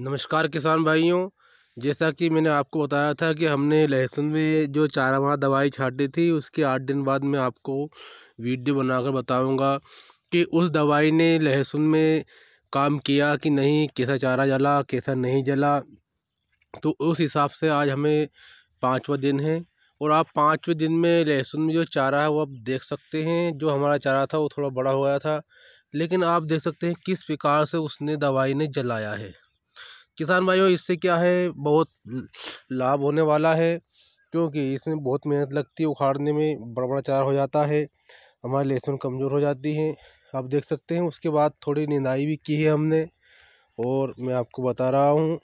नमस्कार किसान भाइयों जैसा कि मैंने आपको बताया था कि हमने लहसुन में जो चारा वहाँ दवाई छाटी थी उसके आठ दिन बाद मैं आपको वीडियो बनाकर बताऊंगा कि उस दवाई ने लहसुन में काम किया कि नहीं कैसा चारा जला कैसा नहीं जला तो उस हिसाब से आज हमें पाँचवा दिन है और आप पाँचवें दिन में लहसुन में जो चारा है वो आप देख सकते हैं जो हमारा चारा था वो थोड़ा बड़ा हो गया था लेकिन आप देख सकते हैं किस प्रकार से उसने दवाई ने जलाया है किसान भाइयों इससे क्या है बहुत लाभ होने वाला है क्योंकि इसमें बहुत मेहनत लगती है उखाड़ने में बड़ा बड़ा हो जाता है हमारे लहसुन कमज़ोर हो जाती है आप देख सकते हैं उसके बाद थोड़ी निंदाई भी की है हमने और मैं आपको बता रहा हूँ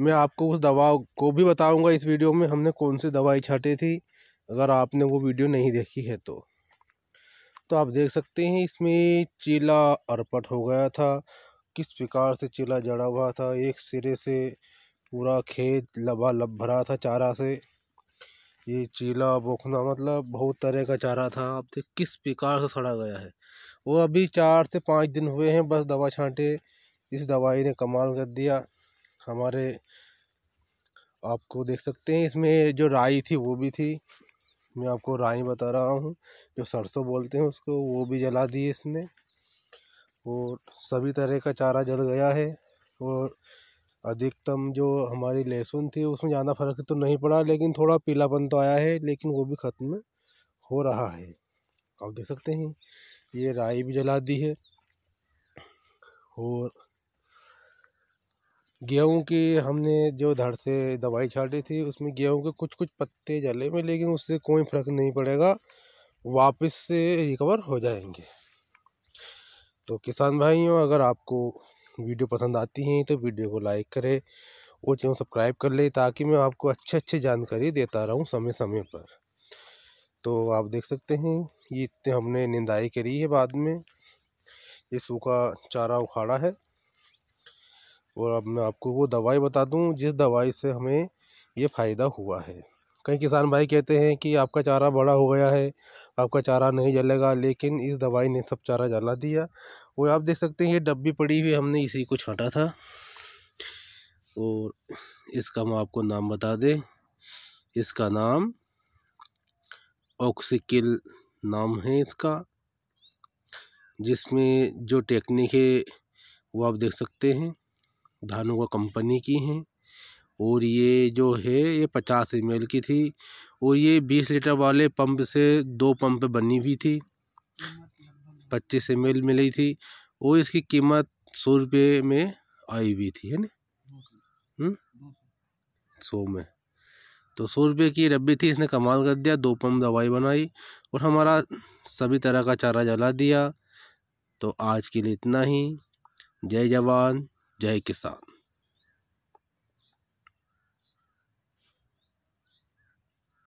मैं आपको उस दवा को भी बताऊँगा इस वीडियो में हमने कौन सी दवाई छाटी थी अगर आपने वो वीडियो नहीं देखी है तो तो आप देख सकते हैं इसमें चीला अरपट हो गया था किस प्रकार से चीला जड़ा हुआ था एक सिरे से पूरा खेत लब भरा था चारा से ये चीला बोखना मतलब बहुत तरह का चारा था अब देख किस प्रकार से सड़ा गया है वो अभी चार से पाँच दिन हुए हैं बस दवा छांटे इस दवाई ने कमाल कर दिया हमारे आपको देख सकते हैं इसमें जो राई थी वो भी थी मैं आपको राई बता रहा हूँ जो सरसों बोलते हैं उसको वो भी जला दी इसने और सभी तरह का चारा जल गया है और अधिकतम जो हमारी लहसुन थी उसमें ज़्यादा फर्क तो नहीं पड़ा लेकिन थोड़ा पीलापन तो आया है लेकिन वो भी ख़त्म हो रहा है आप देख सकते हैं ये राई भी जला दी है और गेहूं की हमने जो धड़ से दवाई छाटी थी उसमें गेहूं के कुछ कुछ पत्ते जले में लेकिन उससे कोई फर्क नहीं पड़ेगा वापस से रिकवर हो जाएंगे तो किसान भाइयों अगर आपको वीडियो पसंद आती हैं तो वीडियो को लाइक करें वो चैनल सब्सक्राइब कर लें ताकि मैं आपको अच्छे अच्छे जानकारी देता रहूं समय समय पर तो आप देख सकते हैं ये इतने हमने निंदाई करी है बाद में ये सूखा चारा उखाड़ा है और अब मैं आपको वो दवाई बता दूं जिस दवाई से हमें ये फ़ायदा हुआ है कई किसान भाई कहते हैं कि आपका चारा बड़ा हो गया है आपका चारा नहीं जलेगा लेकिन इस दवाई ने सब चारा जला दिया और आप देख सकते हैं ये डब्बी पड़ी हुई हमने इसी को छाँटा था और इसका हम आपको नाम बता दें इसका नाम ऑक्सिकिल नाम है इसका जिसमें जो टेक्निक है वो आप देख सकते हैं धानों का कंपनी की हैं और ये जो है ये पचास एम एल की थी और ये बीस लीटर वाले पंप से दो पंप बनी हुई थी पच्चीस एम एल मिली थी और इसकी कीमत सौ रुपये में आई हुई थी है ना हम्म? सौ में तो सौ रुपये की रबी थी इसने कमाल कर दिया दो पम्प दवाई बनाई और हमारा सभी तरह का चारा जला दिया तो आज के लिए इतना ही जय जवान जय किसान